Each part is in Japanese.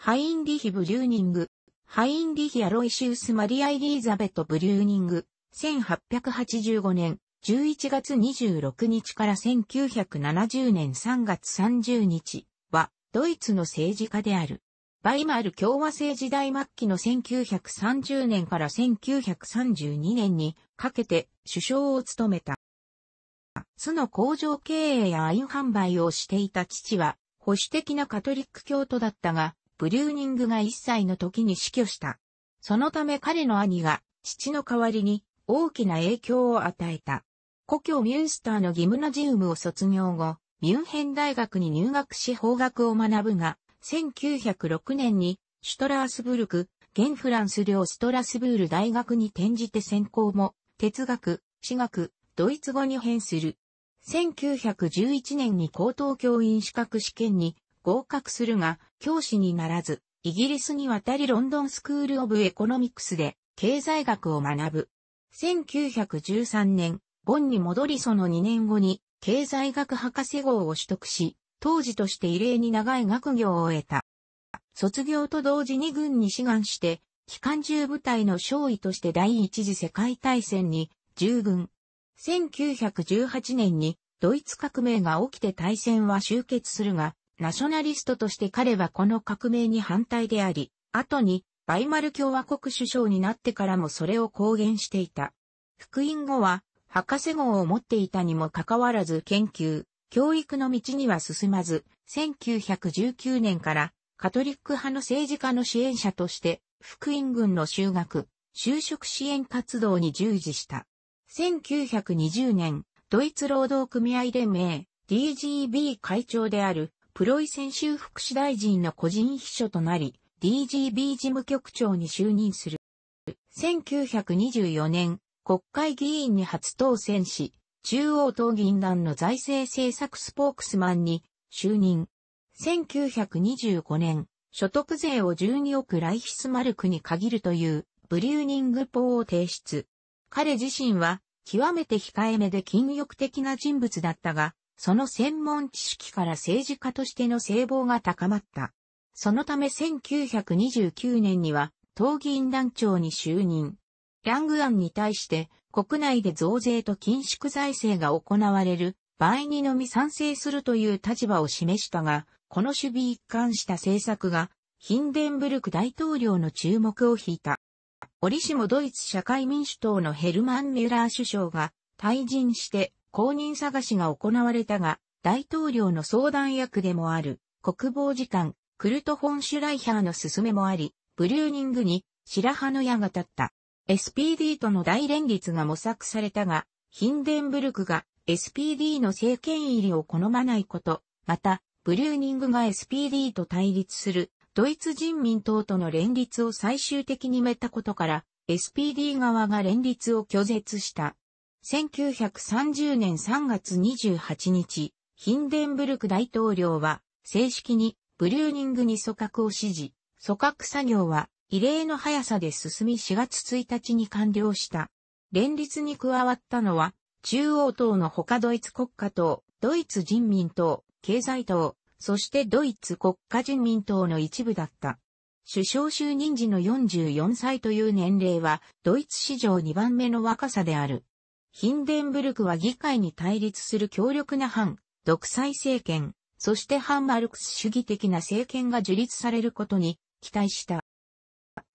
ハインリヒ・ブリューニング、ハインリヒ・アロイシウス・マリア・エリザベット・ブリューニング、1885年11月26日から1970年3月30日は、ドイツの政治家である。バイマール共和制時代末期の1930年から1932年にかけて首相を務めた。巣の工場経営やアイン販売をしていた父は保守的なカトリック教徒だったが、ブリューニングが1歳の時に死去した。そのため彼の兄が父の代わりに大きな影響を与えた。故郷ミュンスターのギムナジウムを卒業後、ミュンヘン大学に入学し法学を学ぶが、1906年にシュトラースブルク、現フランス領ストラスブール大学に転じて専攻も、哲学、史学、ドイツ語に変する。1911年に高等教員資格試験に合格するが、教師にならず、イギリスに渡りロンドンスクール・オブ・エコノミクスで経済学を学ぶ。1913年、ボンに戻りその2年後に経済学博士号を取得し、当時として異例に長い学業を得た。卒業と同時に軍に志願して、機関銃部隊の少尉として第一次世界大戦に従軍。1918年にドイツ革命が起きて大戦は終結するが、ナショナリストとして彼はこの革命に反対であり、後に、バイマル共和国首相になってからもそれを公言していた。福音後は、博士号を持っていたにもかかわらず研究、教育の道には進まず、1919年からカトリック派の政治家の支援者として、福音軍の修学、就職支援活動に従事した。1920年、ドイツ労働組合連盟 DGB 会長であるプロイセン州副市大臣の個人秘書となり、DGB 事務局長に就任する。1924年、国会議員に初当選し、中央党議員団の財政政策スポークスマンに就任。1925年、所得税を12億ライヒスマルクに限るというブリューニング法を提出。彼自身は極めて控えめで禁欲的な人物だったが、その専門知識から政治家としての聖望が高まった。そのため1929年には、党議員団長に就任。ラング案に対して国内で増税と緊縮財政が行われる場合にのみ賛成するという立場を示したが、この守備一貫した政策がヒンデンブルク大統領の注目を引いた。折しもドイツ社会民主党のヘルマン・ミュラー首相が退陣して公認探しが行われたが、大統領の相談役でもある国防次官クルト・フォン・シュライハーの勧めもあり、ブリューニングに白羽の矢が立った。SPD との大連立が模索されたが、ヒンデンブルクが SPD の政権入りを好まないこと、また、ブリューニングが SPD と対立するドイツ人民党との連立を最終的にめたことから、SPD 側が連立を拒絶した。1930年3月28日、ヒンデンブルク大統領は正式にブリューニングに組閣を指示、組閣作業は異例の速さで進み4月1日に完了した。連立に加わったのは中央党の他ドイツ国家党、ドイツ人民党、経済党、そしてドイツ国家人民党の一部だった。首相就任時の44歳という年齢は、ドイツ史上2番目の若さである。ヒンデンブルクは議会に対立する強力な反、独裁政権、そして反マルクス主義的な政権が樹立されることに期待した。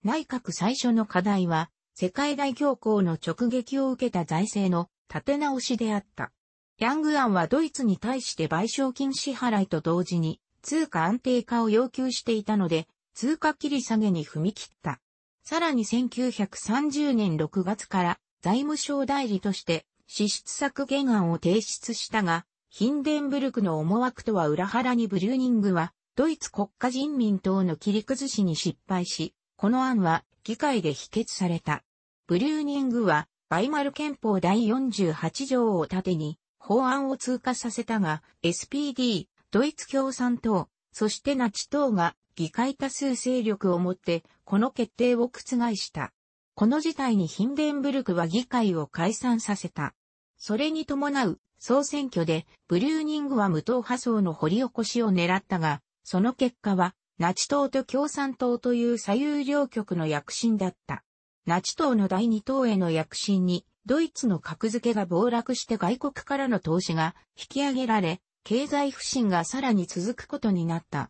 内閣最初の課題は、世界大恐慌の直撃を受けた財政の立て直しであった。ヤングアンはドイツに対して賠償金支払いと同時に通貨安定化を要求していたので、通貨切り下げに踏み切った。さらに1930年6月から財務省代理として支出削減案を提出したが、ヒンデンブルクの思惑とは裏腹にブリューニングは、ドイツ国家人民党の切り崩しに失敗し、この案は議会で否決された。ブリューニングは、バイマル憲法第48条を盾に、法案を通過させたが、SPD、ドイツ共産党、そしてナチ党が議会多数勢力を持って、この決定を覆した。この事態にヒンデンブルクは議会を解散させた。それに伴う総選挙でブリューニングは無党派層の掘り起こしを狙ったが、その結果はナチ党と共産党という左右両極の躍進だった。ナチ党の第二党への躍進にドイツの格付けが暴落して外国からの投資が引き上げられ、経済不振がさらに続くことになった。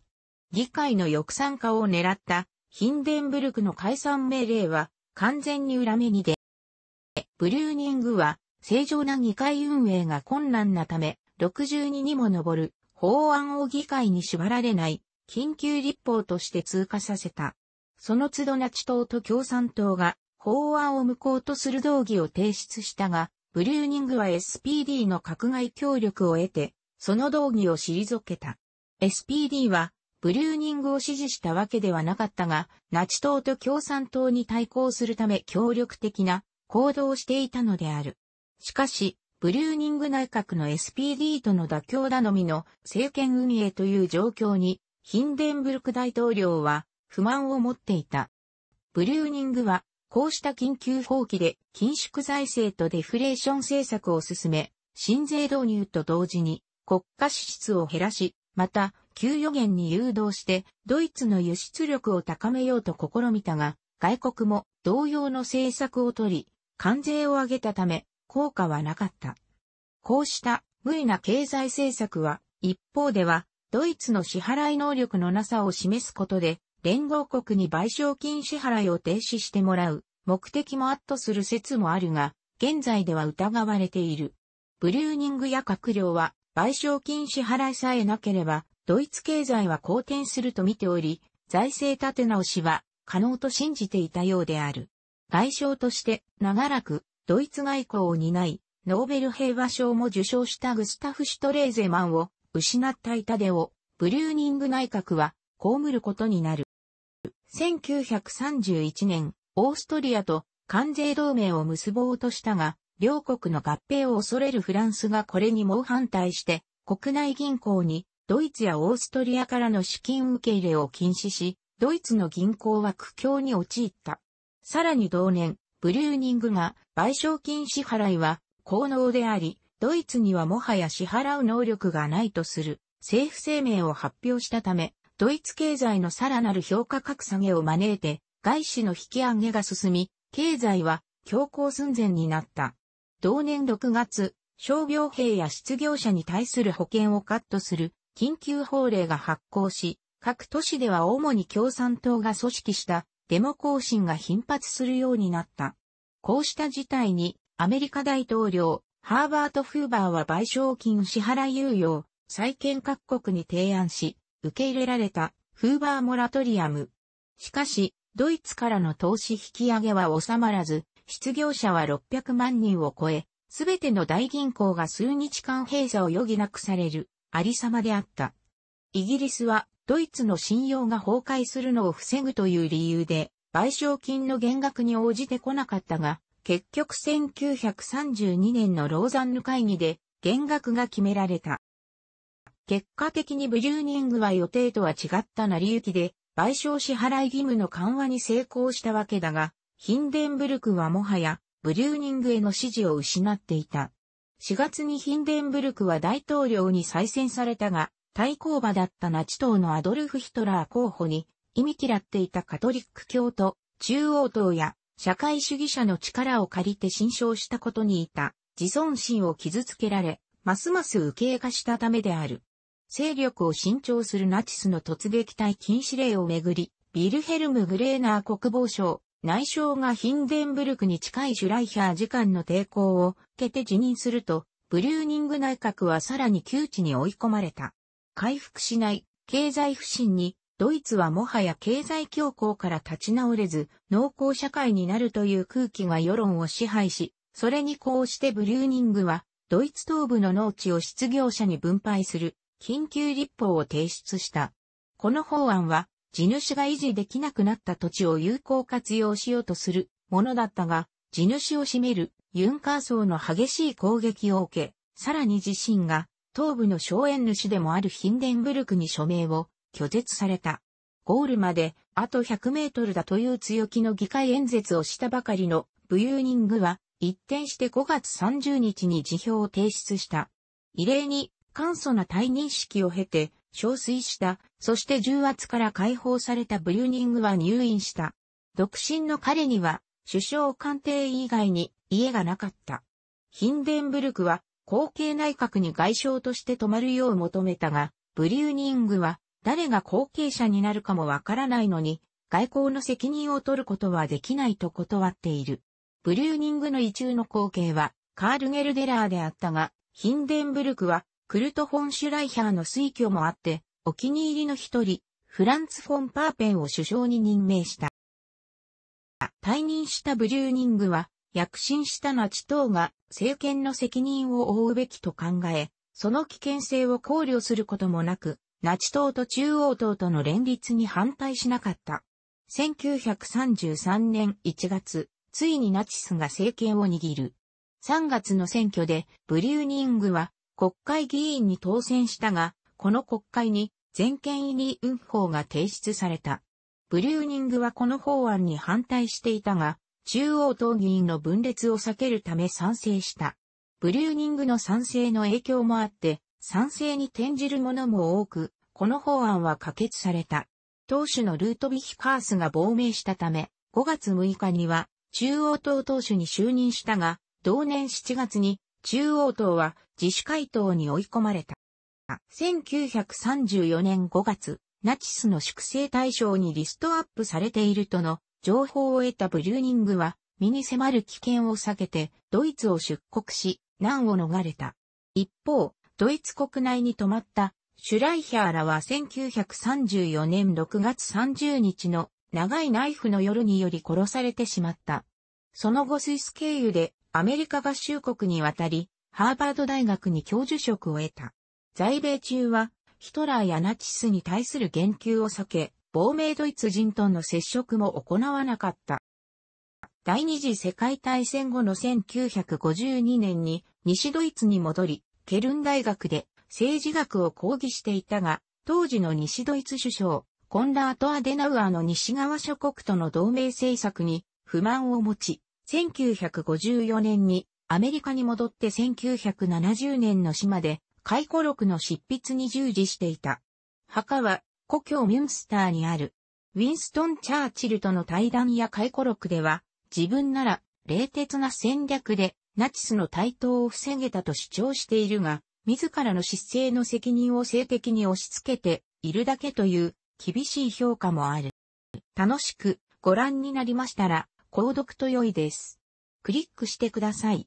議会の抑散化を狙ったヒンデンブルクの解散命令は完全に裏目に出、ブリューニングは正常な議会運営が困難なため、62にも上る法案を議会に縛られない緊急立法として通過させた。その都度ナチ党と共産党が法案を無効とする動議を提出したが、ブリューニングは SPD の閣外協力を得て、その動議を退けた。SPD はブリューニングを支持したわけではなかったが、ナチ党と共産党に対抗するため協力的な行動をしていたのである。しかし、ブリューニング内閣の SPD との妥協頼みの政権運営という状況に、ヒンデンブルク大統領は不満を持っていた。ブリューニングは、こうした緊急放棄で緊縮財政とデフレーション政策を進め、新税導入と同時に国家支出を減らし、また給与減に誘導して、ドイツの輸出力を高めようと試みたが、外国も同様の政策をとり、関税を上げたため、効果はなかった。こうした無理な経済政策は、一方では、ドイツの支払い能力のなさを示すことで、連合国に賠償金支払いを停止してもらう目的もあっとする説もあるが、現在では疑われている。ブリューニングや閣僚は賠償金支払いさえなければドイツ経済は好転すると見ており、財政立て直しは可能と信じていたようである。外相として長らくドイツ外交を担い、ノーベル平和賞も受賞したグスタフ・シュトレーゼマンを失った痛手をブリューニング内閣は被ることになる。1931年、オーストリアと関税同盟を結ぼうとしたが、両国の合併を恐れるフランスがこれに猛反対して、国内銀行にドイツやオーストリアからの資金受け入れを禁止し、ドイツの銀行は苦境に陥った。さらに同年、ブリューニングが賠償金支払いは効能であり、ドイツにはもはや支払う能力がないとする政府声明を発表したため、ドイツ経済のさらなる評価格下げを招いて、外資の引き上げが進み、経済は強行寸前になった。同年6月、傷病兵や失業者に対する保険をカットする緊急法令が発効し、各都市では主に共産党が組織したデモ行進が頻発するようになった。こうした事態にアメリカ大統領ハーバート・フーバーは賠償金支払い猶予を債権各国に提案し、受け入れられたフーバーモラトリアム。しかし、ドイツからの投資引き上げは収まらず、失業者は600万人を超え、すべての大銀行が数日間閉鎖を余儀なくされる。ありさまであった。イギリスはドイツの信用が崩壊するのを防ぐという理由で、賠償金の減額に応じてこなかったが、結局1932年のローザンヌ会議で減額が決められた。結果的にブリューニングは予定とは違った成り行きで、賠償支払い義務の緩和に成功したわけだが、ヒンデンブルクはもはや、ブリューニングへの支持を失っていた。4月にヒンデンブルクは大統領に再選されたが、対抗馬だったナチ党のアドルフ・ヒトラー候補に、忌み嫌っていたカトリック教徒、中央党や社会主義者の力を借りて侵傷したことにいた自尊心を傷つけられ、ますます受け化したためである。勢力を伸長するナチスの突撃隊禁止令をめぐり、ビルヘルム・グレーナー国防省、内相がヒンデンブルクに近いシュライヒャー次官の抵抗を受けて辞任すると、ブリューニング内閣はさらに窮地に追い込まれた。回復しない経済不振に、ドイツはもはや経済恐慌から立ち直れず、農耕社会になるという空気が世論を支配し、それにこうしてブリューニングは、ドイツ東部の農地を失業者に分配する、緊急立法を提出した。この法案は、地主が維持できなくなった土地を有効活用しようとするものだったが、地主を占めるユンカー層の激しい攻撃を受け、さらに自身が東部の荘園主でもあるヒンデンブルクに署名を拒絶された。ゴールまであと100メートルだという強気の議会演説をしたばかりのブユーニングは一転して5月30日に辞表を提出した。異例に簡素な退任式を経て憔悴した、そして重圧から解放されたブリューニングは入院した。独身の彼には、首相官邸以外に家がなかった。ヒンデンブルクは、後継内閣に外相として泊まるよう求めたが、ブリューニングは、誰が後継者になるかもわからないのに、外交の責任を取ることはできないと断っている。ブリューニングの意中の後継は、カール・ゲルデラーであったが、ヒンデンブルクは、クルト・フォン・シュライヒャーの推挙もあって、お気に入りの一人、フランツ・フォン・パーペンを首相に任命した。退任したブリューニングは、躍進したナチ党が政権の責任を負うべきと考え、その危険性を考慮することもなく、ナチ党と中央党との連立に反対しなかった。1933年1月、ついにナチスが政権を握る。3月の選挙で、ブリューニングは国会議員に当選したが、この国会に全権委任法が提出された。ブリューニングはこの法案に反対していたが、中央党議員の分裂を避けるため賛成した。ブリューニングの賛成の影響もあって、賛成に転じるものも多く、この法案は可決された。党首のルートビヒカースが亡命したため、5月6日には中央党党首に就任したが、同年7月に中央党は自主回答に追い込まれた。1934年5月、ナチスの粛清対象にリストアップされているとの情報を得たブリューニングは、身に迫る危険を避けて、ドイツを出国し、難を逃れた。一方、ドイツ国内に泊まったシュライヒャーらは1934年6月30日の長いナイフの夜により殺されてしまった。その後スイス経由でアメリカ合衆国に渡り、ハーバード大学に教授職を得た。在米中は、ヒトラーやナチスに対する言及を避け、亡命ドイツ人との接触も行わなかった。第二次世界大戦後の1952年に西ドイツに戻り、ケルン大学で政治学を講義していたが、当時の西ドイツ首相、コンラート・アデナウアーの西側諸国との同盟政策に不満を持ち、1954年にアメリカに戻って1970年の島で回顧録の執筆に従事していた。墓は故郷ミュンスターにある。ウィンストン・チャーチルとの対談や回顧録では自分なら冷徹な戦略でナチスの台頭を防げたと主張しているが、自らの失政の責任を性的に押し付けているだけという厳しい評価もある。楽しくご覧になりましたら、購読と良いです。クリックしてください。